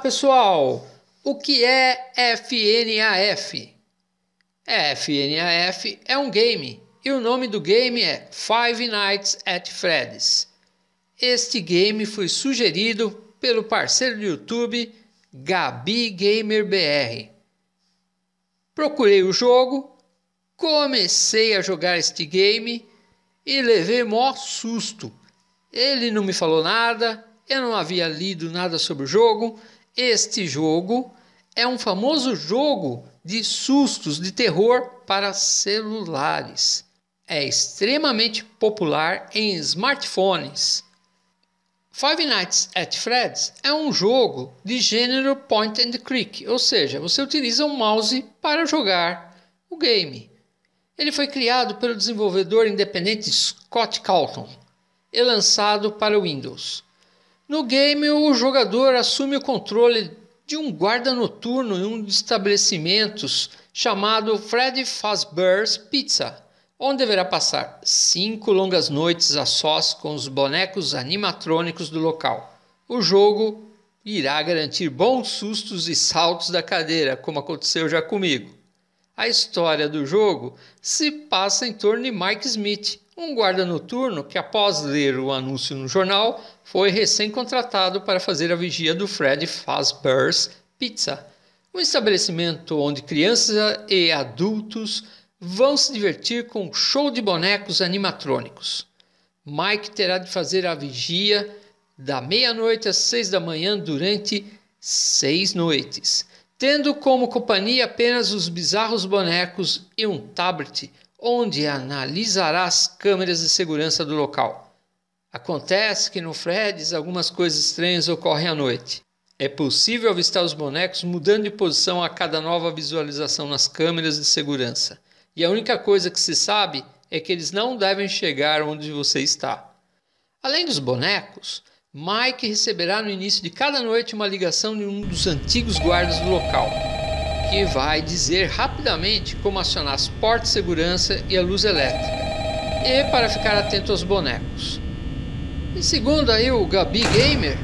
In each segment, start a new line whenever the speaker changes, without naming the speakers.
pessoal! O que é FNAF? FNAF é, é um game e o nome do game é Five Nights at Freddy's. Este game foi sugerido pelo parceiro do YouTube Gabi Gamer BR. Procurei o jogo, comecei a jogar este game e levei maior susto. Ele não me falou nada, eu não havia lido nada sobre o jogo este jogo é um famoso jogo de sustos de terror para celulares. É extremamente popular em smartphones. Five Nights at Freddy's é um jogo de gênero point and click, ou seja, você utiliza um mouse para jogar o game. Ele foi criado pelo desenvolvedor independente Scott Calton e lançado para Windows. No game, o jogador assume o controle de um guarda noturno em um dos estabelecimentos chamado Freddy Fazbear's Pizza, onde deverá passar cinco longas noites a sós com os bonecos animatrônicos do local. O jogo irá garantir bons sustos e saltos da cadeira, como aconteceu já comigo. A história do jogo se passa em torno de Mike Smith, um guarda noturno que, após ler o anúncio no jornal, foi recém-contratado para fazer a vigia do Fred Fazbear's Pizza, um estabelecimento onde crianças e adultos vão se divertir com um show de bonecos animatrônicos. Mike terá de fazer a vigia da meia-noite às seis da manhã durante seis noites, tendo como companhia apenas os bizarros bonecos e um tablet onde analisará as câmeras de segurança do local. Acontece que no Fred's algumas coisas estranhas ocorrem à noite. É possível avistar os bonecos mudando de posição a cada nova visualização nas câmeras de segurança. E a única coisa que se sabe é que eles não devem chegar onde você está. Além dos bonecos, Mike receberá no início de cada noite uma ligação de um dos antigos guardas do local que vai dizer rapidamente como acionar as portas de segurança e a luz elétrica, e para ficar atento aos bonecos. E segundo aí o Gabi Gamer,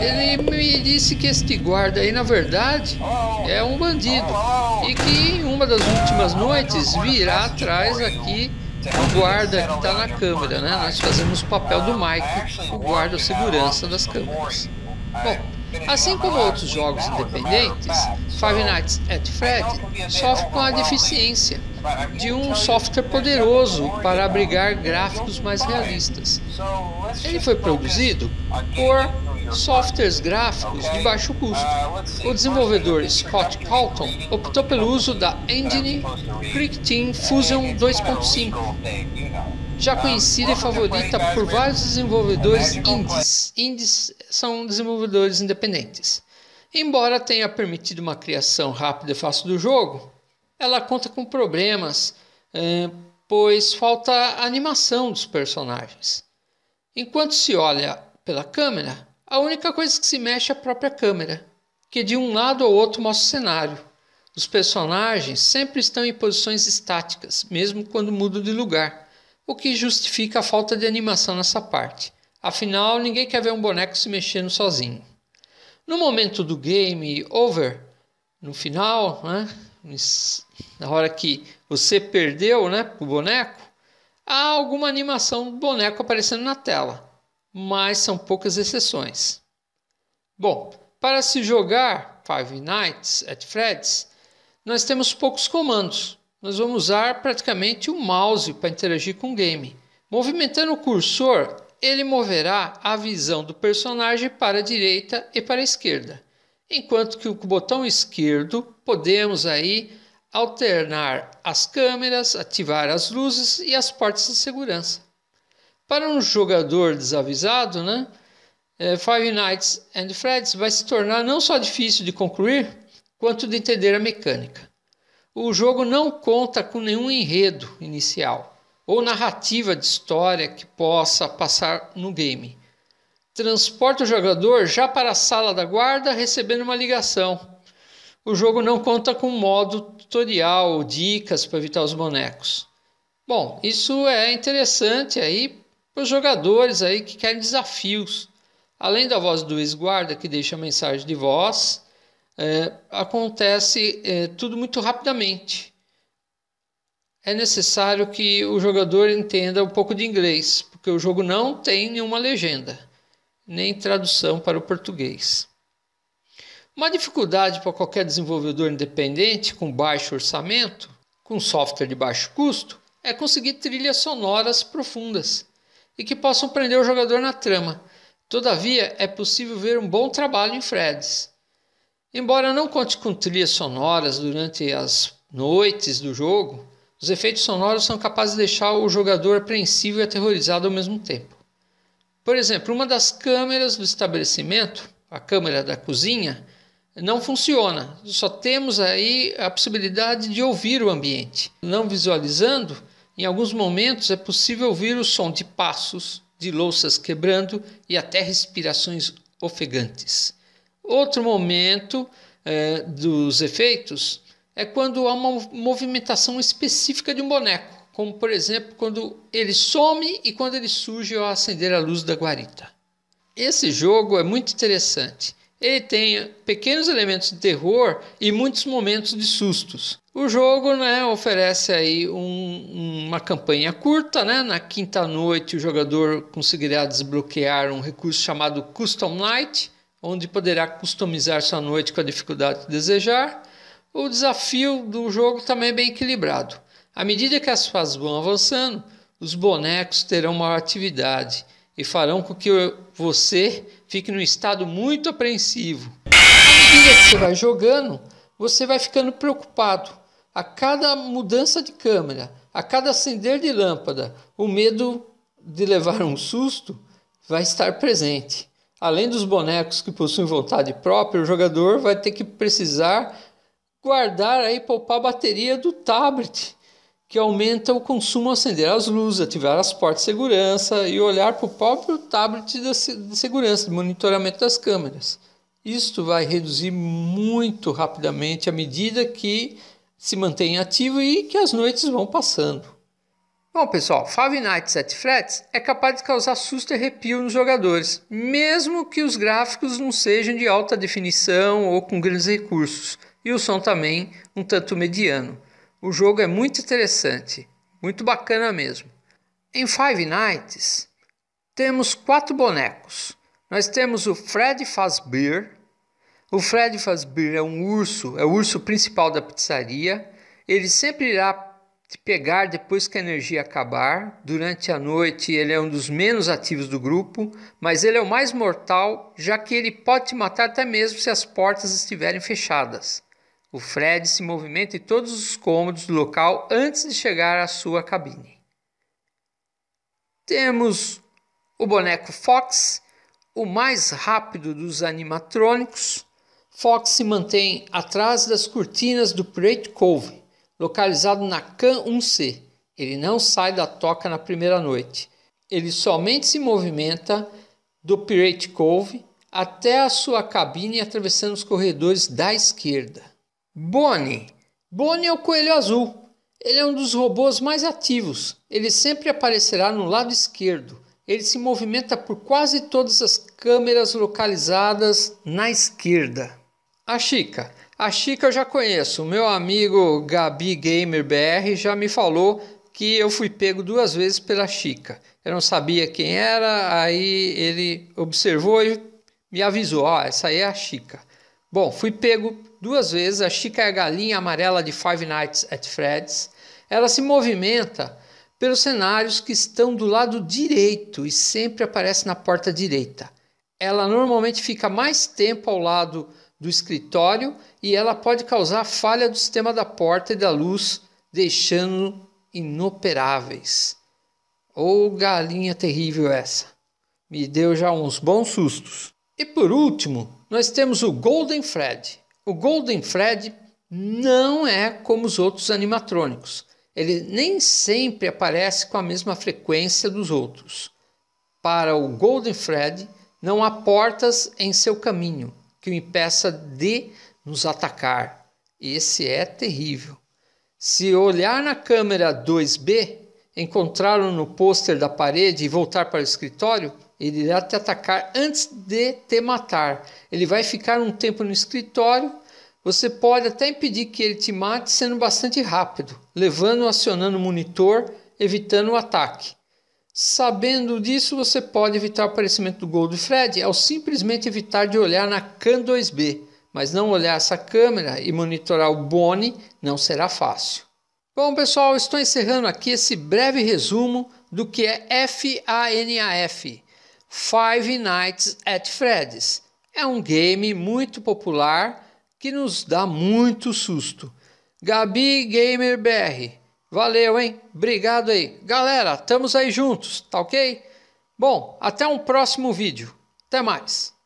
ele me disse que este guarda aí na verdade é um bandido e que em uma das últimas noites virá atrás aqui o guarda que está na câmera, né? Nós fazemos o papel do Mike, o guarda segurança das câmeras. Bom, Assim como outros jogos independentes, Five Nights at Freddy sofre com a deficiência de um software poderoso para abrigar gráficos mais realistas. Ele foi produzido por softwares gráficos de baixo custo. O desenvolvedor Scott Calton optou pelo uso da engine Cricketing Fusion 2.5, já conhecida e favorita por vários desenvolvedores indies. Indies são desenvolvedores independentes. Embora tenha permitido uma criação rápida e fácil do jogo, ela conta com problemas, é, pois falta animação dos personagens. Enquanto se olha pela câmera, a única coisa que se mexe é a própria câmera, que de um lado ou outro mostra o cenário. Os personagens sempre estão em posições estáticas, mesmo quando mudam de lugar, o que justifica a falta de animação nessa parte. Afinal, ninguém quer ver um boneco se mexendo sozinho. No momento do game over, no final, né, na hora que você perdeu né, o boneco, há alguma animação do boneco aparecendo na tela, mas são poucas exceções. Bom, para se jogar Five Nights at Freddy's, nós temos poucos comandos. Nós vamos usar praticamente o um mouse para interagir com o game, movimentando o cursor ele moverá a visão do personagem para a direita e para a esquerda, enquanto que com o botão esquerdo podemos aí alternar as câmeras, ativar as luzes e as portas de segurança. Para um jogador desavisado, né, é, Five Nights and Freddy's vai se tornar não só difícil de concluir, quanto de entender a mecânica. O jogo não conta com nenhum enredo inicial ou narrativa de história que possa passar no game. Transporta o jogador já para a sala da guarda recebendo uma ligação. O jogo não conta com modo tutorial ou dicas para evitar os bonecos. Bom, isso é interessante aí para os jogadores aí que querem desafios. Além da voz do ex-guarda que deixa a mensagem de voz, é, acontece é, tudo muito rapidamente é necessário que o jogador entenda um pouco de inglês, porque o jogo não tem nenhuma legenda, nem tradução para o português. Uma dificuldade para qualquer desenvolvedor independente com baixo orçamento, com software de baixo custo, é conseguir trilhas sonoras profundas e que possam prender o jogador na trama. Todavia, é possível ver um bom trabalho em Freds. Embora não conte com trilhas sonoras durante as noites do jogo, os efeitos sonoros são capazes de deixar o jogador apreensivo e aterrorizado ao mesmo tempo. Por exemplo, uma das câmeras do estabelecimento, a câmera da cozinha, não funciona. Só temos aí a possibilidade de ouvir o ambiente. Não visualizando, em alguns momentos é possível ouvir o som de passos, de louças quebrando e até respirações ofegantes. Outro momento eh, dos efeitos é quando há uma movimentação específica de um boneco, como por exemplo quando ele some e quando ele surge ao acender a luz da guarita. Esse jogo é muito interessante. Ele tem pequenos elementos de terror e muitos momentos de sustos. O jogo né, oferece aí um, uma campanha curta. Né? Na quinta noite, o jogador conseguirá desbloquear um recurso chamado Custom Night, onde poderá customizar sua noite com a dificuldade que desejar. O desafio do jogo também é bem equilibrado. À medida que as fases vão avançando, os bonecos terão maior atividade e farão com que você fique num estado muito apreensivo. À medida que você vai jogando, você vai ficando preocupado. A cada mudança de câmera, a cada acender de lâmpada, o medo de levar um susto vai estar presente. Além dos bonecos que possuem vontade própria, o jogador vai ter que precisar guardar aí, poupar a bateria do tablet, que aumenta o consumo ao acender as luzes, ativar as portas de segurança e olhar para o próprio tablet de segurança, de monitoramento das câmeras. Isto vai reduzir muito rapidamente à medida que se mantém ativo e que as noites vão passando. Bom, pessoal, Five Nights at Freddy's é capaz de causar susto e arrepio nos jogadores, mesmo que os gráficos não sejam de alta definição ou com grandes recursos e o som também um tanto mediano. O jogo é muito interessante, muito bacana mesmo. Em Five Nights, temos quatro bonecos. Nós temos o Fred Fazbear. O Fred Fazbear é um urso, é o urso principal da pizzaria. Ele sempre irá te pegar depois que a energia acabar. Durante a noite, ele é um dos menos ativos do grupo, mas ele é o mais mortal, já que ele pode te matar até mesmo se as portas estiverem fechadas. O Fred se movimenta em todos os cômodos do local antes de chegar à sua cabine. Temos o boneco Fox, o mais rápido dos animatrônicos. Fox se mantém atrás das cortinas do Pirate Cove, localizado na CAN 1C. Ele não sai da toca na primeira noite. Ele somente se movimenta do Pirate Cove até a sua cabine atravessando os corredores da esquerda. Bonnie. Bonnie é o coelho azul. Ele é um dos robôs mais ativos. Ele sempre aparecerá no lado esquerdo. Ele se movimenta por quase todas as câmeras localizadas na esquerda. A Chica. A Chica eu já conheço. O meu amigo Gabi Gamer BR já me falou que eu fui pego duas vezes pela Chica. Eu não sabia quem era, aí ele observou e me avisou: ó, oh, essa aí é a Chica. Bom, fui pego duas vezes. A Chica é a galinha amarela de Five Nights at Freddy's. Ela se movimenta pelos cenários que estão do lado direito e sempre aparece na porta direita. Ela normalmente fica mais tempo ao lado do escritório e ela pode causar falha do sistema da porta e da luz, deixando inoperáveis. Ô oh, galinha terrível essa! Me deu já uns bons sustos. E por último, nós temos o Golden Fred. O Golden Fred não é como os outros animatrônicos. Ele nem sempre aparece com a mesma frequência dos outros. Para o Golden Fred, não há portas em seu caminho que o impeça de nos atacar. Esse é terrível. Se olhar na câmera 2B, encontrá-lo no pôster da parede e voltar para o escritório, ele irá te atacar antes de te matar. Ele vai ficar um tempo no escritório. Você pode até impedir que ele te mate sendo bastante rápido, levando ou acionando o monitor, evitando o ataque. Sabendo disso, você pode evitar o aparecimento do Gold Fred ao é simplesmente evitar de olhar na CAN 2B, mas não olhar essa câmera e monitorar o Bone não será fácil. Bom, pessoal, estou encerrando aqui esse breve resumo do que é FANAF. Five Nights at Freddy's. É um game muito popular que nos dá muito susto. Gabi Gamer BR. Valeu, hein? Obrigado aí. Galera, estamos aí juntos, tá ok? Bom, até um próximo vídeo. Até mais.